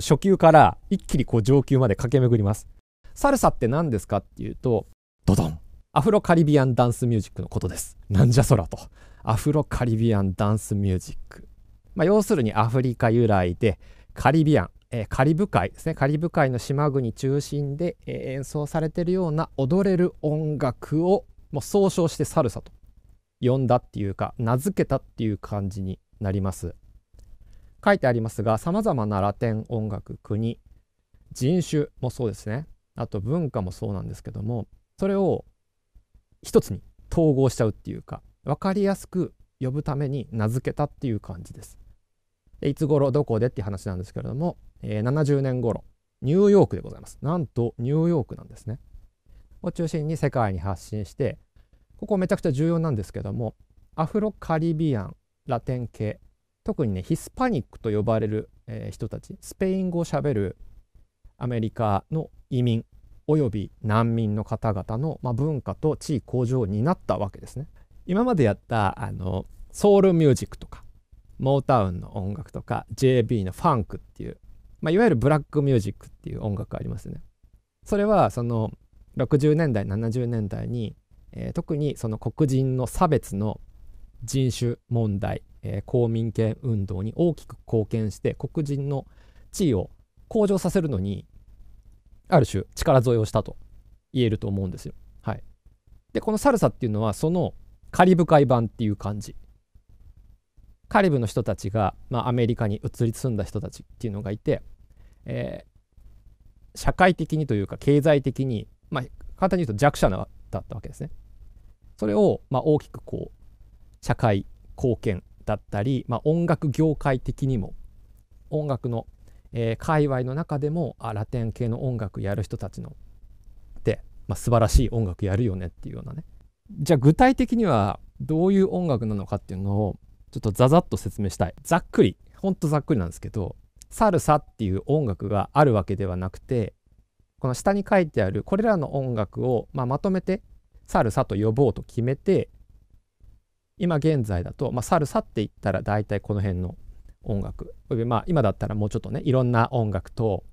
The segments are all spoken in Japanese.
と初級から一気にこう上級まで駆け巡ります。サルサって何ですかっていうと、ドドンアフロカリビアンダンスミュージックのことです。なんじゃそらと。アフロカリビアンダンスミュージック。まあ、要するにアフリカ由来で、カリビアン、えー、カリブ海ですね。カリブ海の島国中心で、え演奏されてるような踊れる音楽をもう総称してサルサと呼んだっていうか、名付けたっていう感じになります。書いてありますがさまざまなラテン音楽国人種もそうですねあと文化もそうなんですけどもそれを一つに統合しちゃうっていうか分かりやすく呼ぶために名付けたっていう感じです。でいつ頃どこでっていう話なんですけれども、えー、70年頃ニューヨークでございます。なんとニューヨークなんですね。を中心に世界に発信してここめちゃくちゃ重要なんですけどもアフロカリビアンラテン系特にねヒスパニックと呼ばれる、えー、人たちスペイン語をしゃべるアメリカの移民および難民の方々の、まあ、文化と地位向上になったわけですね。今までやったあのソウルミュージックとかモータウンの音楽とか JB のファンクっていう、まあ、いわゆるブラックミュージックっていう音楽がありますね。それはその60年代70年代に、えー、特にその黒人の差別の人種問題えー、公民権運動に大きく貢献して黒人の地位を向上させるのにある種力添えをしたと言えると思うんですよ。はい、でこのサルサっていうのはそのカリブ海版っていう感じ。カリブの人たちが、まあ、アメリカに移り住んだ人たちっていうのがいて、えー、社会的にというか経済的に、まあ、簡単に言うと弱者だったわけですね。それを、まあ、大きくこう社会貢献だったり、まあ、音楽業界的にも音楽の、えー、界隈の中でもあラテン系の音楽やる人たちので、まあ、素晴らしい音楽やるよねっていうようなねじゃあ具体的にはどういう音楽なのかっていうのをちょっとザザッと説明したいざっくりほんとざっくりなんですけどサルサっていう音楽があるわけではなくてこの下に書いてあるこれらの音楽を、まあ、まとめてサルサと呼ぼうと決めて今現在だと、まあ、サルサって言ったら大体この辺の音楽まあ今だったらもうちょっとねいろんな音楽と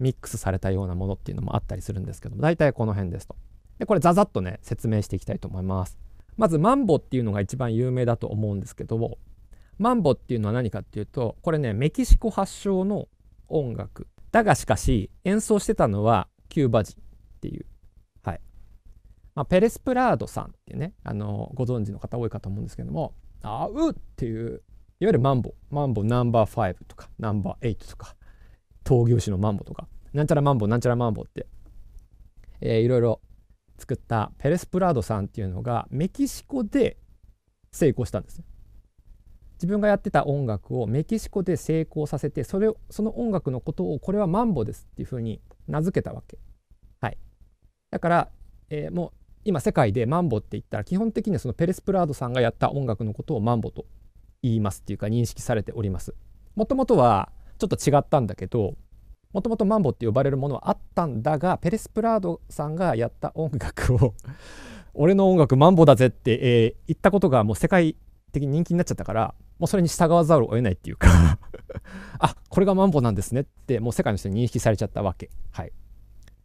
ミックスされたようなものっていうのもあったりするんですけど大体この辺ですと。でこれざざっとね説明していきたいと思います。まずマンボっていうのが一番有名だと思うんですけどもマンボっていうのは何かっていうとこれねメキシコ発祥の音楽だがしかし演奏してたのはキューバ人っていうまあ、ペレスプラードさんっていうねあのご存知の方多いかと思うんですけども「あう!」っていういわゆるマンボマンボナンバー5とかナンバー8とか闘牛士のマンボとかなんちゃらマンボなんちゃらマンボって、えー、いろいろ作ったペレスプラードさんっていうのがメキシコで成功したんです自分がやってた音楽をメキシコで成功させてそれをその音楽のことをこれはマンボですっていうふうに名付けたわけ。はい、だから、えー、も今世界でマンボって言ったら基本的にはそのペレス・プラードさんがやった音楽のことをマンボと言いますっていうか認識されております。もともとはちょっと違ったんだけどもともとマンボって呼ばれるものはあったんだがペレス・プラードさんがやった音楽を俺の音楽マンボだぜって、えー、言ったことがもう世界的に人気になっちゃったからもうそれに従わざるを得ないっていうか あこれがマンボなんですねってもう世界の人に認識されちゃったわけ。はい、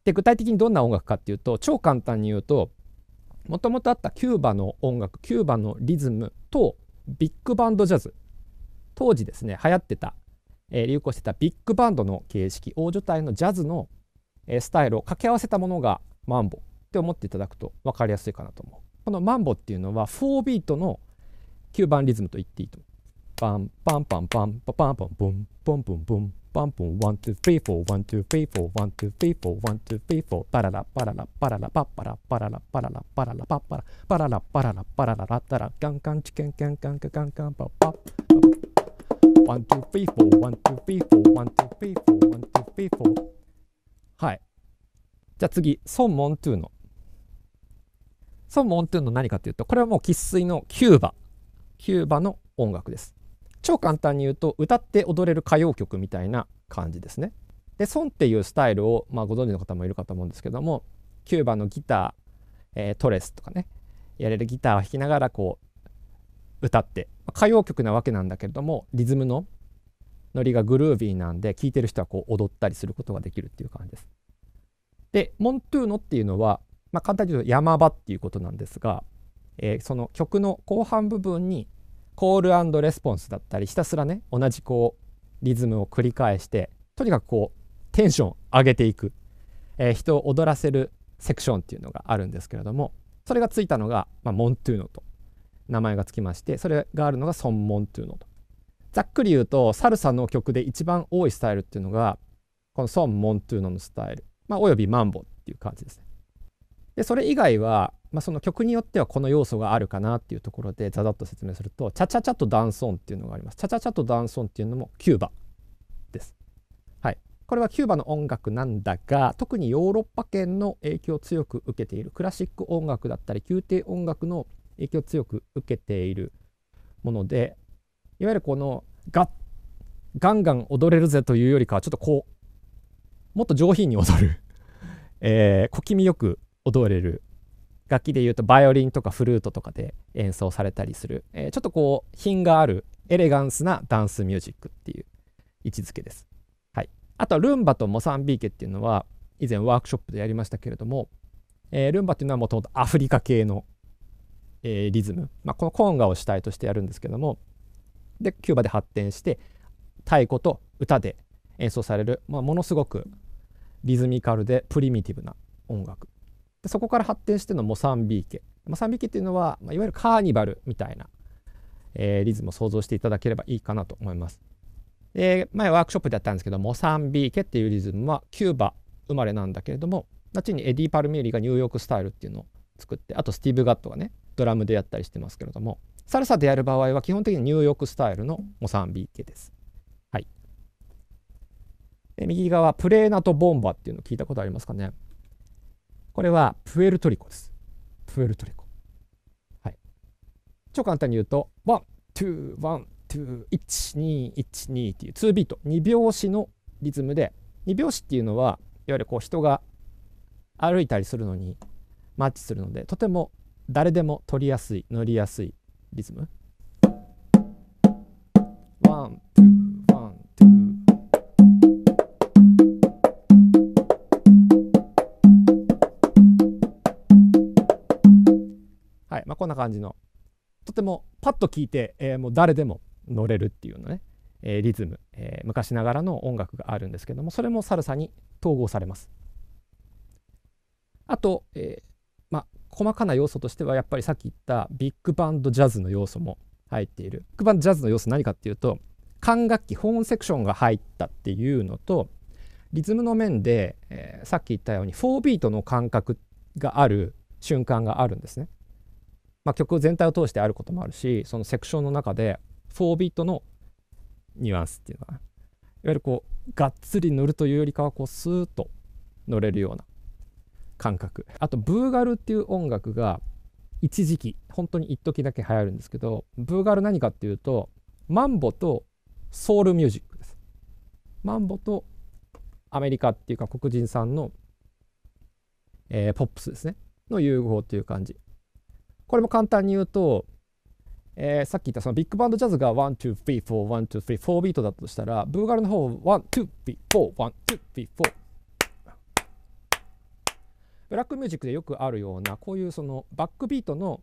で具体的にどんな音楽かっていうと超簡単に言うともともとあったキューバの音楽キューバのリズムとビッグバンドジャズ当時ですね流行ってた、えー、流行してたビッグバンドの形式大所帯のジャズの、えー、スタイルを掛け合わせたものがマンボって思っていただくと分かりやすいかなと思うこのマンボっていうのは4ビートの9番リズムと言っていいと思うパンパンパンパンパンパンパンボンボンボンボンバンプン、ワン、ツー、フリー、フォー、ワン、ツー、フリー、フォー、ワン、ツー、フリー、フォー、ワン、ツー、フリー、フォー、パララ、パララ、パララ、パッパラ、パララ、パララ、パララ、パッパラ、パララ、パララ、パララ、ラタラ、ガンガン、チケン、カンカン、カンカン、カンパッパッ。ワン、ツー、フリー、フォー、ワン、ツー、フリー、フォー、ワン、ツー、フリー、フォー、ワン、ツー、フリー、フォー。はい。じゃあ次、ソン・モントゥーノ。ソン・モントゥーノ何かというと、これはもう生粋のキューバ。キューバの音楽です。超簡単に言うと歌って踊れる歌謡曲みたいな感じですね。でソンっていうスタイルを、まあ、ご存知の方もいるかと思うんですけどもキューバのギター、えー、トレスとかねやれるギターを弾きながらこう歌って歌謡曲なわけなんだけれどもリズムのノリがグルービーなんで聴いてる人はこう踊ったりすることができるっていう感じです。でモントゥーノっていうのは、まあ、簡単に言うと山場っていうことなんですが、えー、その曲の後半部分にコールレスポンスだったりひたすらね同じこうリズムを繰り返してとにかくこうテンション上げていく、えー、人を踊らせるセクションっていうのがあるんですけれどもそれがついたのが、まあ、モントゥーノと名前がつきましてそれがあるのがソン・モントゥーノと。ざっくり言うとサルサの曲で一番多いスタイルっていうのがこのソン・モントゥーノのスタイル、まあ、およびマンボっていう感じですね。でそれ以外はまあ、その曲によってはこの要素があるかなっていうところでざざっと説明するとチャチャチャとダンソンっていうのがありますチャチャチャとダンソンっていうのもキューバです。はい、これはキューバの音楽なんだが特にヨーロッパ圏の影響を強く受けているクラシック音楽だったり宮廷音楽の影響を強く受けているものでいわゆるこのガガンガン踊れるぜというよりかはちょっとこうもっと上品に踊るえー、小気味よく踊れる楽器でいうとバイオリンとかフルートとかで演奏されたりする、えー、ちょっとこう品があるエレガンスなダンスミュージックっていう位置づけです。はい、あとはルンバとモサンビーケっていうのは以前ワークショップでやりましたけれども、えー、ルンバっていうのはもともとアフリカ系の、えー、リズム、まあ、このコンガを主体としてやるんですけどもでキューバで発展して太鼓と歌で演奏される、まあ、ものすごくリズミカルでプリミティブな音楽でそこから発展してのモサンビーケモサンビーケっていうのは、まあ、いわゆるカーニバルみたいな、えー、リズムを想像していただければいいかなと思いますで前ワークショップでやったんですけどモサンビーケっていうリズムはキューバ生まれなんだけれども後にエディ・パルミーリがニューヨークスタイルっていうのを作ってあとスティーブ・ガットがねドラムでやったりしてますけれどもサルサでやる場合は基本的にニューヨークスタイルのモサンビーケです。はい、右側プレーナとボンバっていうの聞いたことありますかねこれはプエルトリコです。プエルトリコ。はい。超簡単に言うと、ワン、ツー、ワン、ツー、一、二、一、二っていうツービート、二拍子のリズムで、二拍子っていうのは、いわゆるこう人が歩いたりするのにマッチするので、とても誰でも取りやすい、乗りやすいリズム。ワン、ツー、こんな感じのとてもパッと聴いて、えー、もう誰でも乗れるっていうのね、えー、リズム、えー、昔ながらの音楽があるんですけどもそれもサルサに統合されます。あと、えまあ、細かな要素としてはやっぱりさっき言ったビッグバンドジャズの要素も入っている。ビッグバンドジャズの要素何かっていうと管楽器ホーンセクションが入ったっていうのとリズムの面で、えさっき言ったように4ビートの感覚がある瞬間があるんですね。まあ、曲全体を通してあることもあるしそのセクションの中で4ビートのニュアンスっていうのは、いわゆるこうがっつり乗るというよりかはこうスーッと乗れるような感覚あとブーガルっていう音楽が一時期本当に一時だけ流行るんですけどブーガル何かっていうとマンボとソウルミュージックですマンボとアメリカっていうか黒人さんの、えー、ポップスですねの融合っていう感じこれも簡単に言うと、えー、さっき言ったそのビッグバンドジャズが1234123ビートだとしたらブーガルの方は124123ブラックミュージックでよくあるようなこういうそのバックビートの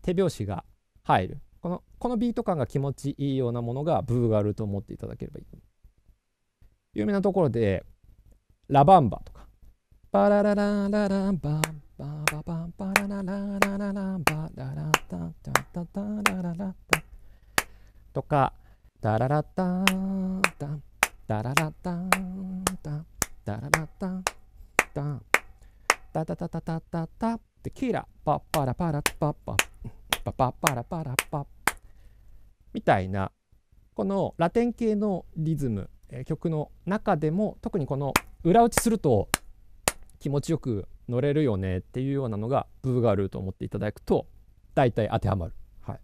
手拍子が入るこのこのビート感が気持ちいいようなものがブーガルと思っていただければいい有名なところでラバンバとかバララララランバンババババララララララバララタタタタラララタとかダララタタダララタタダララタタタタタタタタタタキーラパッパラパラパッパパパパラパラパッみたいなこのラテン系のリズム曲の中でも特にこの裏打ちすると気持ちよく乗れるよねっていうようなのがブーガルと思っていただくと大体当てはまる、はい、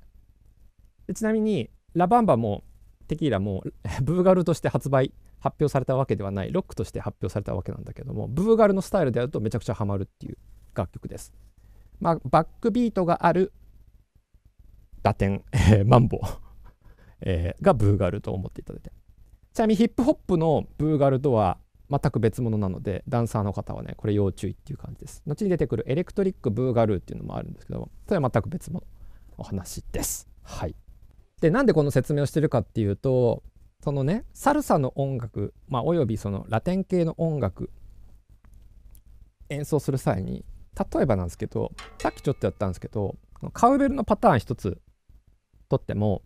でちなみにラバンバもテキーラも ブーガルとして発売発表されたわけではないロックとして発表されたわけなんだけどもブーガルのスタイルでやるとめちゃくちゃハマるっていう楽曲です、まあ、バックビートがある打点、えー、マンボえー、がブーガルと思っていただいてちなみにヒップホップのブーガルとは全く別物なのでダンサーの方はねこれ要注意っていう感じです後に出てくるエレクトリック・ブーガルーっていうのもあるんですけどそれは全く別物お話ですはいでなんでこの説明をしてるかっていうとそのねサルサの音楽、まあ、およびそのラテン系の音楽演奏する際に例えばなんですけどさっきちょっとやったんですけどカウベルのパターン一つとっても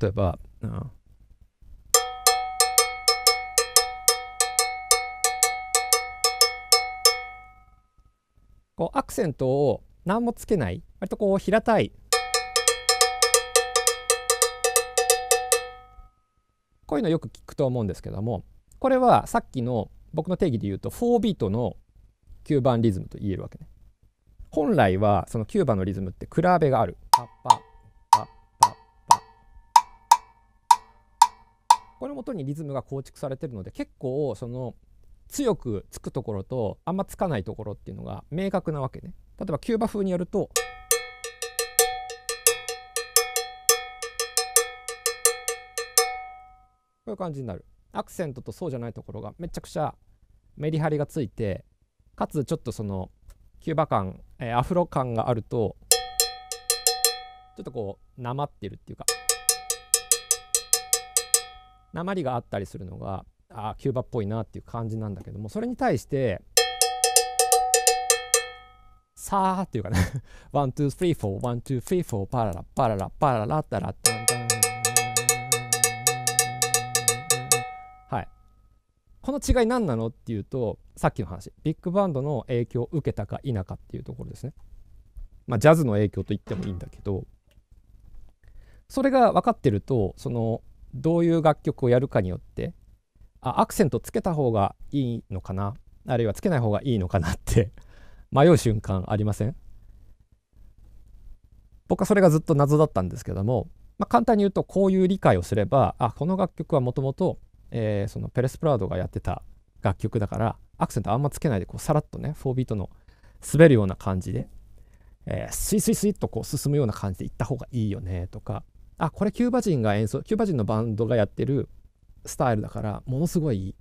例えば、うん、こうアクセントを何もつけない割とこう平たいこういうのよく聞くと思うんですけどもこれはさっきの僕の定義で言うと4ビートの9番リズムと言えるわけね。本来はその9番のリズムって比べがある。これをもとにリズムが構築されてるので結構その強くつくところとあんまつかないところっていうのが明確なわけね。例えばキューバ風にやるとこういう感じになる。アクセントとそうじゃないところがめちゃくちゃメリハリがついてかつちょっとそのキューバ感、えー、アフロ感があるとちょっとこうなまってるっていうかなまりがあったりするのがあキューバっぽいなっていう感じなんだけどもそれに対してさあっていうかねワンツースリーフォーワンツースリーフォーパララパララパララタラタンタンはいこの違い何なのっていうとさっきの話ビッグバンドの影響を受けたか否かっていうところですねまあジャズの影響と言ってもいいんだけどそれが分かってるとそのどういう楽曲をやるかによってアクセントつけた方がいいのかなあるいはつけない方がいいのかなって 迷う瞬間ありません僕はそれがずっと謎だったんですけども、まあ、簡単に言うとこういう理解をすればあこの楽曲はもともとペレス・プラウドがやってた楽曲だからアクセントあんまつけないでこうさらっとね4ビートの滑るような感じで、えー、スイスイスイっとこう進むような感じで行った方がいいよねとかあこれキューバ人が演奏キューバ人のバンドがやってるスタイルだからものすごい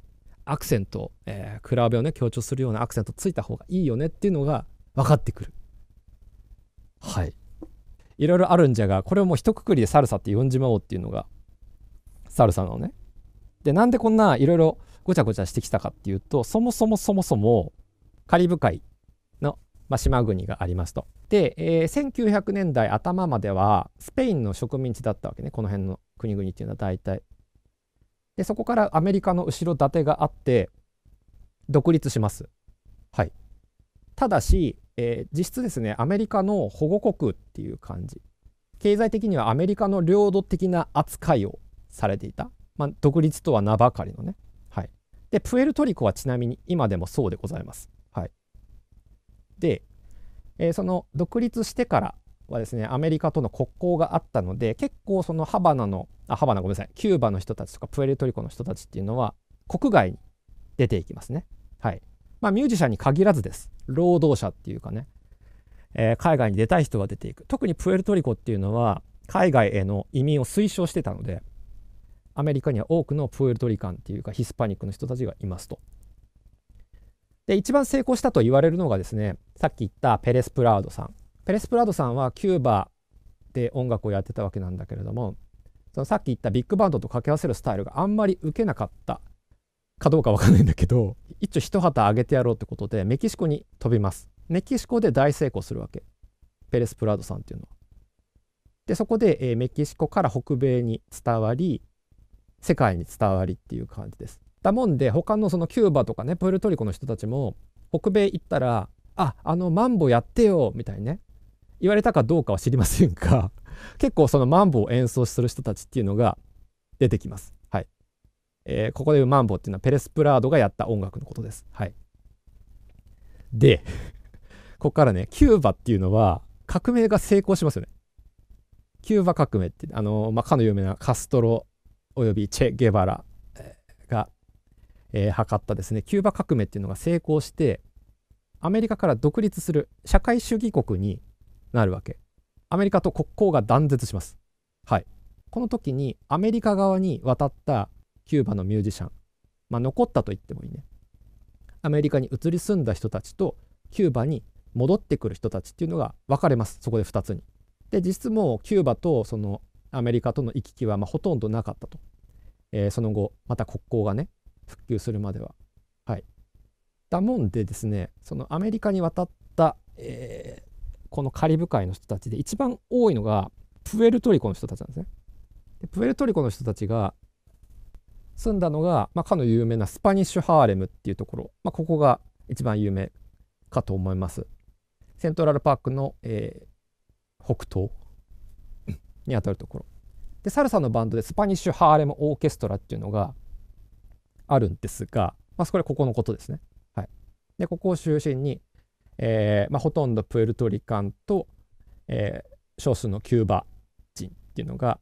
アクセント、えー、クをね強調するようなアクセントついた方がいいよねっていうのが分かってくるはいいろいろあるんじゃがこれをもう一括りでサルサって呼んじまおうっていうのがサルサのねでなんでこんないろいろごちゃごちゃしてきたかっていうとそもそもそもそもカリブ海の、まあ、島国がありますとで、えー、1900年代頭まではスペインの植民地だったわけねこの辺の国々っていうのは大体でそこからアメリカの後ろ盾があって独立します。はい、ただし、えー、実質ですねアメリカの保護国っていう感じ経済的にはアメリカの領土的な扱いをされていた、まあ、独立とは名ばかりのね、はい、でプエルトリコはちなみに今でもそうでございます。はい、で、えー、その独立してからはですねアメリカとの国交があったので結構そのハバナのあハバナごめんなさいキューバの人たちとかプエルトリコの人たちっていうのは国外に出ていきますねはいまあミュージシャンに限らずです労働者っていうかね、えー、海外に出たい人は出ていく特にプエルトリコっていうのは海外への移民を推奨してたのでアメリカには多くのプエルトリカンっていうかヒスパニックの人たちがいますとで一番成功したと言われるのがですねさっき言ったペレス・プラードさんペレス・プラドさんはキューバで音楽をやってたわけなんだけれどもそのさっき言ったビッグバンドと掛け合わせるスタイルがあんまり受けなかったかどうかわかんないんだけど一応一旗上げてやろうってことでメキシコに飛びますメキシコで大成功するわけペレス・プラドさんっていうのは。でそこで、えー、メキシコから北米に伝わり世界に伝わりっていう感じです。だもんで他のそのキューバとかねプエルトリコの人たちも北米行ったら「ああのマンボやってよ」みたいにね言われたかどうかは知りませんが 結構そのマンボを演奏する人たちっていうのが出てきます。はいえー、ここでいうマンボっていうのはペレス・プラードがやった音楽のことです。はい、で ここからねキューバっていうのは革命が成功しますよね。キューバ革命ってあの、まあ、かの有名なカストロおよびチェ・ゲバラが、えー、測ったですねキューバ革命っていうのが成功してアメリカから独立する社会主義国になるわけ。アメリカと国交が断絶します。はい。この時にアメリカ側に渡ったキューバのミュージシャン、まあ、残ったと言ってもいいね。アメリカに移り住んだ人たちとキューバに戻ってくる人たちっていうのが分かれます。そこで2つに。で、実質もうキューバとそのアメリカとの行き来はまほとんどなかったと。えー、その後、また国交がね、復旧するまでは。はい。だもんでですね、そのアメリカに渡った、えーこのカリブ海の人たちで一番多いのがプエルトリコの人たちなんですね。でプエルトリコの人たちが住んだのが、まあ、かの有名なスパニッシュハーレムっていうところ、まあ、ここが一番有名かと思います。セントラルパークの、えー、北東にあたるところ。でサルサのバンドでスパニッシュハーレムオーケストラっていうのがあるんですが、まあ、これここのことですね。はい、でここを中心にえーまあ、ほとんどプエルトリカンと、えー、少数のキューバ人っていうのが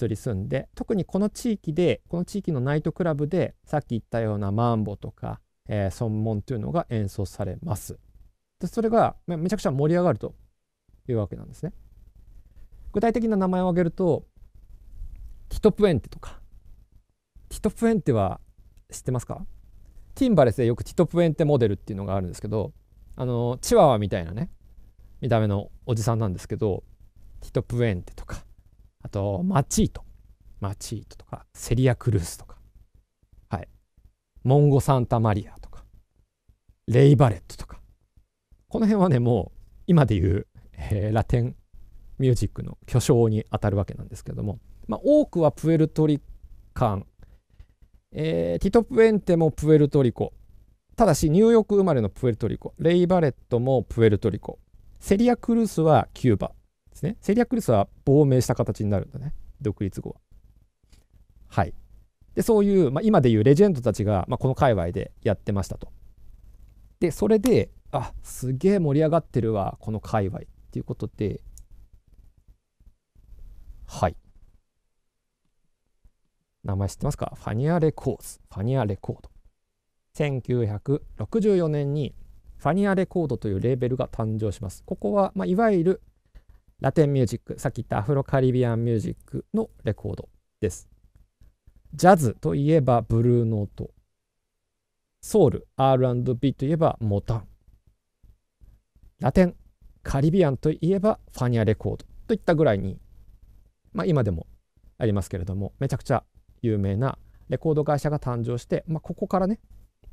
移り住んで特にこの地域でこの地域のナイトクラブでさっき言ったようなマンボとか、えー、ソンモンというのが演奏されます。でそれがめちゃくちゃ盛り上がるというわけなんですね。具体的な名前を挙げるとティトプエンテとかティトプエンテは知ってますかティンバレスでよくティトプエンテモデルっていうのがあるんですけどあのチワワみたいなね見た目のおじさんなんですけどティト・プエンテとかあとマチートマチートとかセリア・クルースとかはいモンゴ・サンタ・マリアとかレイ・バレットとかこの辺はねもう今でいう、えー、ラテンミュージックの巨匠にあたるわけなんですけども、まあ、多くはプエルトリカン、えー、ティト・プエンテもプエルトリコただしニューヨーク生まれのプエルトリコレイ・バレットもプエルトリコセリア・クルースはキューバですねセリア・クルースは亡命した形になるんだね独立後ははいでそういう、まあ、今でいうレジェンドたちが、まあ、この界隈でやってましたとでそれであすげえ盛り上がってるわこの界隈っていうことではい名前知ってますかファニアレコーズファニアレコード1964年にファニアレコードというレーベルが誕生します。ここは、まあ、いわゆるラテンミュージック、さっき言ったアフロカリビアンミュージックのレコードです。ジャズといえばブルーノート。ソウル、R&B といえばモタン。ラテン、カリビアンといえばファニアレコードといったぐらいに、まあ、今でもありますけれども、めちゃくちゃ有名なレコード会社が誕生して、まあ、ここからね、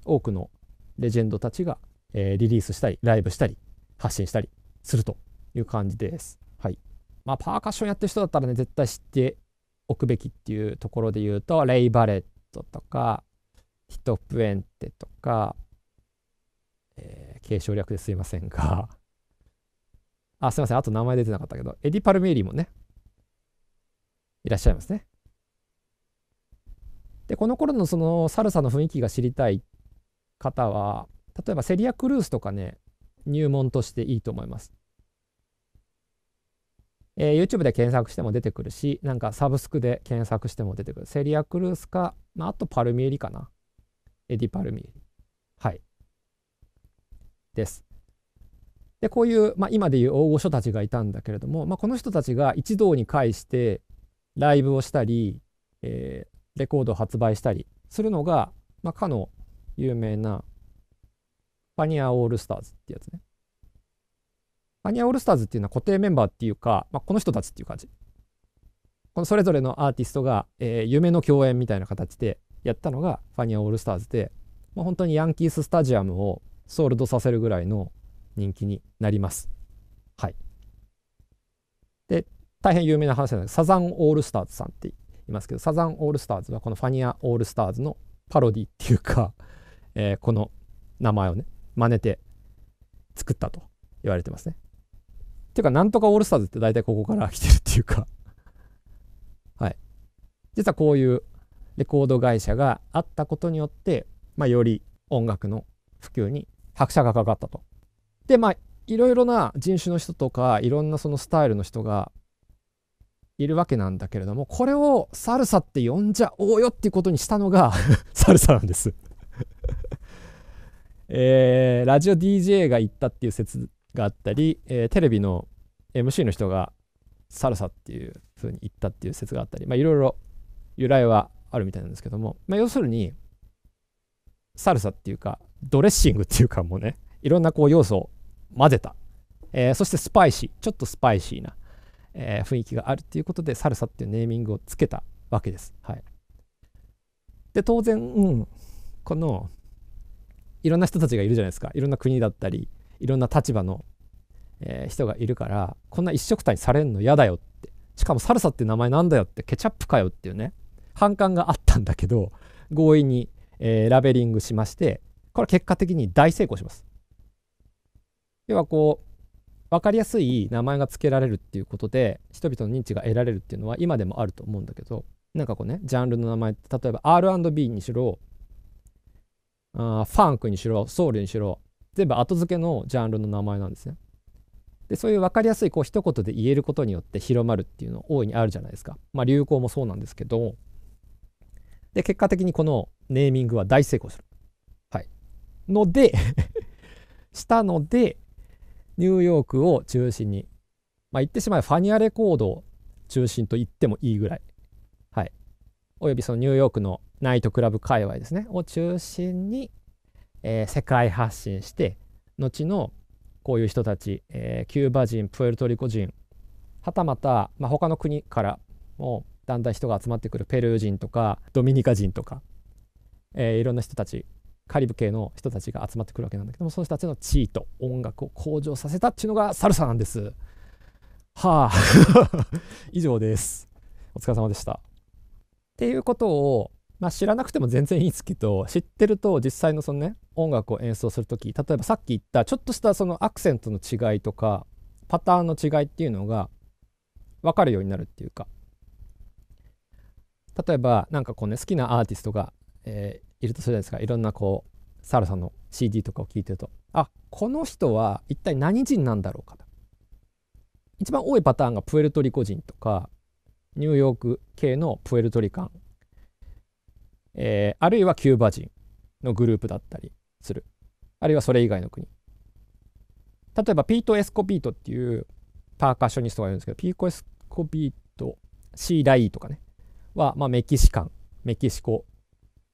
多くのレジェンドたちが、えー、リリースしたりライブしたり発信したりするという感じです。はいまあ、パーカッションやってる人だったらね絶対知っておくべきっていうところで言うとレイ・バレットとかヒトプエンテとか、えー、継承略ですいませんがあすいませんあと名前出てなかったけどエディ・パルメーリーもねいらっしゃいますね。でこの頃のそのサルサの雰囲気が知りたいっ方は例えばセリアクルースとかね入門としていいと思います。えー、YouTube で検索しても出てくるしなんかサブスクで検索しても出てくるセリアクルースか、まあ、あとパルミエリかなエディパルミエリはいですでこういう、まあ、今でいう大御所たちがいたんだけれども、まあ、この人たちが一堂に会してライブをしたり、えー、レコードを発売したりするのが、まあ、かの有名なファニアオールスターズってやつね。ファニアオールスターズっていうのは固定メンバーっていうか、まあ、この人たちっていう感じ。このそれぞれのアーティストが、えー、夢の共演みたいな形でやったのがファニアオールスターズで、まあ、本当にヤンキーススタジアムをソールドさせるぐらいの人気になります。はい。で、大変有名な話なんですサザンオールスターズさんって言いますけど、サザンオールスターズはこのファニアオールスターズのパロディっていうかえー、この名前をね、真似て作ったと言われてますね。ていうか、なんとかオールスターズって大体ここから来てるっていうか はい。実はこういうレコード会社があったことによって、まあ、より音楽の普及に拍車がかかったと。で、まあ、いろいろな人種の人とか、いろんなそのスタイルの人がいるわけなんだけれども、これをサルサって呼んじゃおうよっていうことにしたのが サルサなんですえー、ラジオ DJ が行ったっていう説があったり、えー、テレビの MC の人がサルサっていう風に言ったっていう説があったり、まあ、いろいろ由来はあるみたいなんですけども、まあ、要するにサルサっていうかドレッシングっていうかもうねいろんなこう要素を混ぜた、えー、そしてスパイシーちょっとスパイシーな、えー、雰囲気があるっていうことでサルサっていうネーミングをつけたわけです。はい、で当然、うん、このいろんな人たちがいるじゃないですかいろんな国だったりいろんな立場の、えー、人がいるからこんな一色体にされんの嫌だよってしかもサルサって名前なんだよってケチャップかよっていうね反感があったんだけど強引に、えー、ラベリングしましてこれ結果的に大成功します。要はこう分かりやすい名前が付けられるっていうことで人々の認知が得られるっていうのは今でもあると思うんだけどなんかこうねジャンルの名前って例えば R&B にしろあファンクにしろソウルにしろ全部後付けのジャンルの名前なんですね。でそういう分かりやすいこう一言で言えることによって広まるっていうの大いにあるじゃないですか。まあ、流行もそうなんですけどで結果的にこのネーミングは大成功する。はい、ので したのでニューヨークを中心に、まあ、言ってしまえばファニアレコードを中心と言ってもいいぐらい、はい、およびそのニューヨークのナイトクラブ界隈ですねを中心に、えー、世界発信して後のこういう人たち、えー、キューバ人プエルトリコ人はたまた、まあ、他の国からもだんだん人が集まってくるペルー人とかドミニカ人とか、えー、いろんな人たちカリブ系の人たちが集まってくるわけなんだけどもその人たちの地位と音楽を向上させたっていうのがサルサなんです。はあ 以上です。お疲れ様でした。っていうことをまあ、知らなくても全然いいですけど知ってると実際のそのね音楽を演奏する時例えばさっき言ったちょっとしたそのアクセントの違いとかパターンの違いっていうのが分かるようになるっていうか例えば何かこうね好きなアーティストが、えー、いるとするじゃないですかいろんなこうサラさんの CD とかを聴いてるとあこの人は一体何人なんだろうかと一番多いパターンがプエルトリコ人とかニューヨーク系のプエルトリカンえー、あるいはキューバ人のグループだったりするあるいはそれ以外の国例えばピート・エスコビートっていうパーカッショニストがいるんですけどピーコ・エスコビートシーライとかねは、まあ、メキシカンメキシコ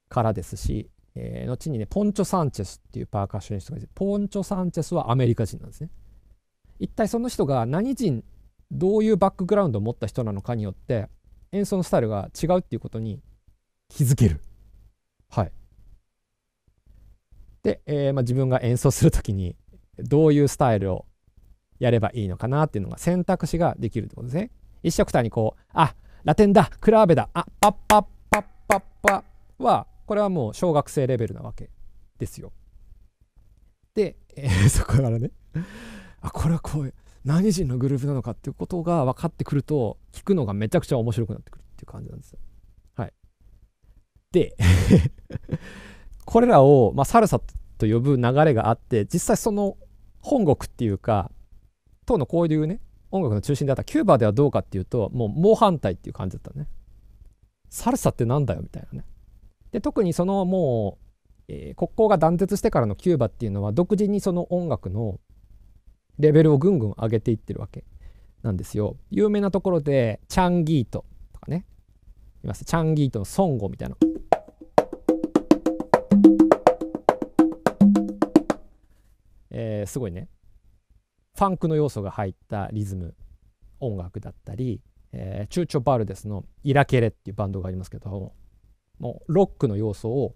からですし、えー、後にねポンチョ・サンチェスっていうパーカッショニストがいてポンチョ・サンチェスはアメリカ人なんですね一体その人が何人どういうバックグラウンドを持った人なのかによって演奏のスタイルが違うっていうことに気づけるはい。で、えー、まあ、自分が演奏する時にどういうスタイルをやればいいのかなっていうのが選択肢ができるってことですね。一色単にこう、あラテンだクラーベだあパッパッパッパッパはこれはもう小学生レベルなわけですよ。で、えー、そこからねあこれはこういう何人のグループなのかっていうことが分かってくると聞くのがめちゃくちゃ面白くなってくるっていう感じなんですよ。これらを、まあ、サルサと呼ぶ流れがあって実際その本国っていうか当のこういうね音楽の中心であったキューバではどうかっていうともう猛反対っていう感じだったねサルサってなんだよみたいなねで特にそのもう、えー、国交が断絶してからのキューバっていうのは独自にその音楽のレベルをぐんぐん上げていってるわけなんですよ有名なところでチャンギートとかねいますチャンギートのソンゴみたいなえー、すごいねファンクの要素が入ったリズム音楽だったり、えー、チューチョ・バルデスの「イラケレ」っていうバンドがありますけどもうロックの要素を、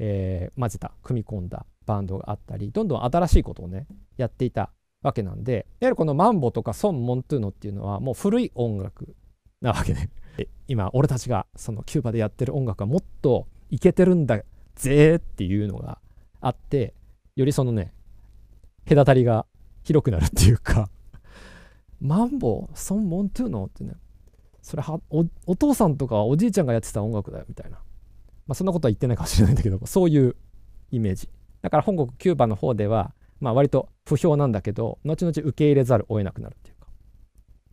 えー、混ぜた組み込んだバンドがあったりどんどん新しいことをねやっていたわけなんでいわゆるこのマンボとかソン・モントゥーノっていうのはもう古い音楽なわけで、ね、今俺たちがそのキューバでやってる音楽はもっといけてるんだぜっていうのがあってよりそのね隔たりが広くなるっていうか マンボウ、ソン・モン・トゥーノってね、それはお、お父さんとかおじいちゃんがやってた音楽だよみたいな。まあ、そんなことは言ってないかもしれないんだけど、そういうイメージ。だから本国キューバの方では、まあ、割と不評なんだけど、後々受け入れざるを得なくなるっていうか。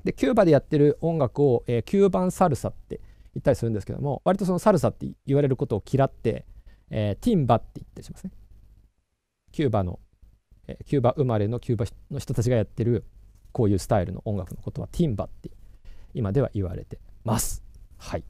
で、キューバでやってる音楽を、えー、キューバンサルサって言ったりするんですけども、割とそのサルサって言われることを嫌って、えー、ティンバって言ったりしますね。キューバのキューバ生まれのキューバの人たちがやってるこういうスタイルの音楽のことはティンバって今では言われてます。はい